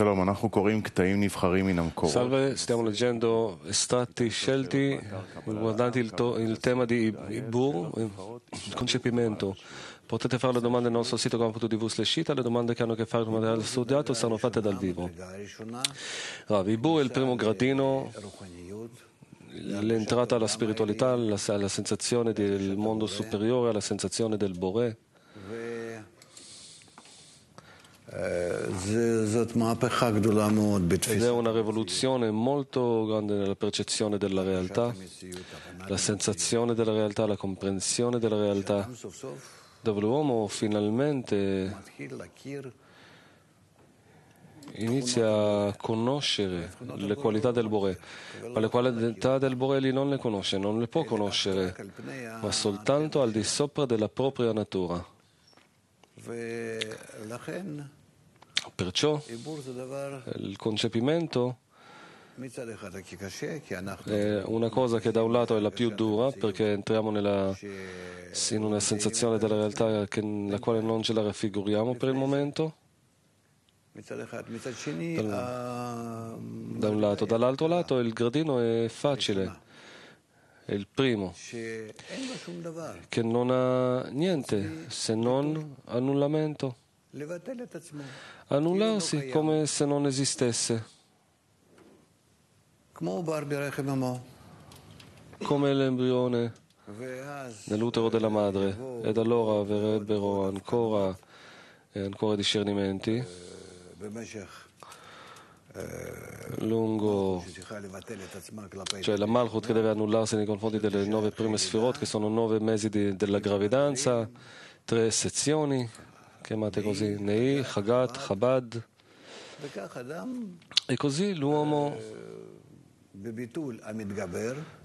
Shalom, Salve, stiamo leggendo estratti scelti riguardanti il, to- il tema di Ibur, il concepimento. Potete fare le domande nel nostro sito come computo.tv slash le domande che hanno a che fare con il materiale studiato saranno fatte dal vivo. Allora, Ibur è il primo gradino l'entrata alla spiritualità, alla, alla sensazione del mondo superiore, alla sensazione del Boré. Eh, ed è una rivoluzione molto grande nella percezione della realtà, la sensazione della realtà, la comprensione della realtà, dove l'uomo finalmente inizia a conoscere le qualità del Bore, ma le qualità del Bore lì non le conosce, non le può conoscere, ma soltanto al di sopra della propria natura. Perciò il concepimento è una cosa che da un lato è la più dura perché entriamo nella, in una sensazione della realtà che, la quale non ce la raffiguriamo per il momento. Da, ah, da un lato, dall'altro eh, lato il gradino è eh, facile, è il primo, che non ha niente se non annullamento annullarsi come se non esistesse, come l'embrione nell'utero della madre, ed allora avrebbero ancora e ancora discernimenti eh, eh, lungo cioè la Malchut che deve annullarsi nei confronti delle nove prime sfirot che sono nove mesi di, della gravidanza tre sezioni chiamate così, Nei, Chagat, Chabad. E così l'uomo,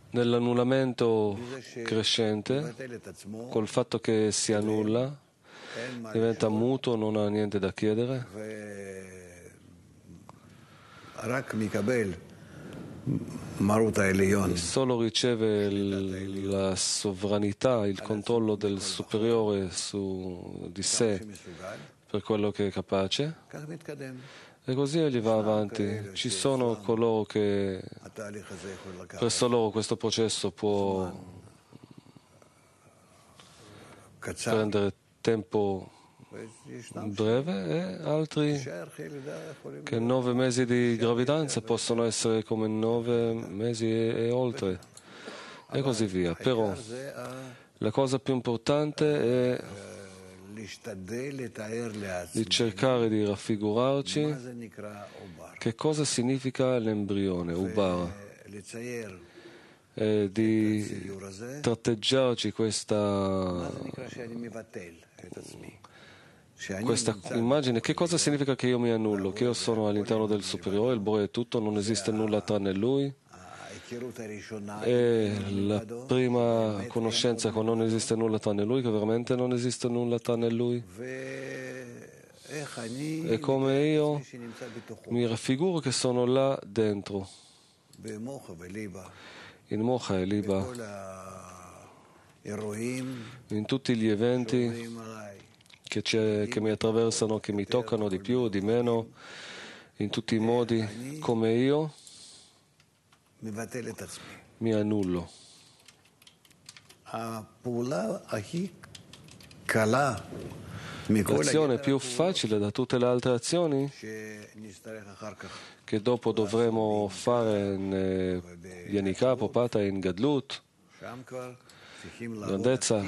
nell'annullamento crescente, col fatto che si annulla, diventa muto, non ha niente da chiedere Solo riceve la sovranità, il controllo del superiore su di sé per quello che è capace. E così egli va avanti. Ci sono coloro che presso loro questo processo può prendere tempo breve e altri che nove mesi di gravidanza possono essere come nove mesi e, e oltre e così via. Però la cosa più importante è di cercare di raffigurarci che cosa significa l'embrione, ubar, e di tratteggiarci questa cioè, questa immagine, che cosa significa che io mi annullo, che io sono all'interno del superiore, il boe è tutto, non esiste nulla tranne lui? È ah, la prima conoscenza che non esiste nulla tranne lui, che veramente non esiste nulla tranne lui. E come eh, io mi raffiguro che sono là dentro, in Mocha e Liba, in tutti gli eventi che, che mi attraversano, che mi toccano di più o di meno, in tutti i modi, come io, mi annullo. L'azione più facile da tutte le altre azioni che dopo dovremo fare in Yanikah, Popata, in Gadlut, grandezza,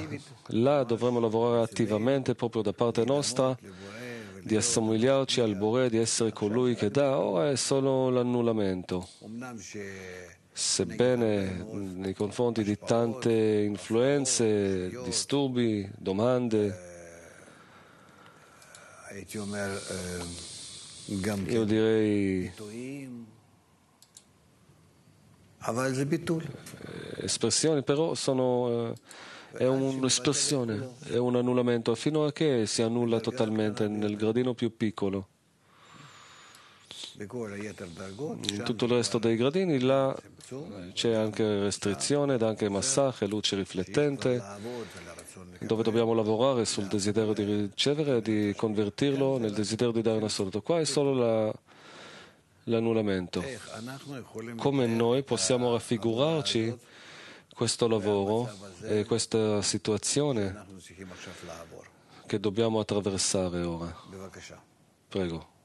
là dovremmo lavorare attivamente proprio da parte nostra di assomigliarci al Bore, di essere colui che dà, ora è solo l'annullamento. Sebbene nei confronti di tante influenze, disturbi, domande, io direi eh, espressioni però sono, eh, è eh, un'espressione, è un annullamento, fino a che si annulla totalmente nel gradino più piccolo. In tutto il resto dei gradini là c'è anche restrizione ed anche massacre, luce riflettente, dove dobbiamo lavorare sul desiderio di ricevere e di convertirlo nel desiderio di dare un assoluto. Qua è solo la l'annullamento. Come noi possiamo raffigurarci questo lavoro e questa situazione che dobbiamo attraversare ora? Prego.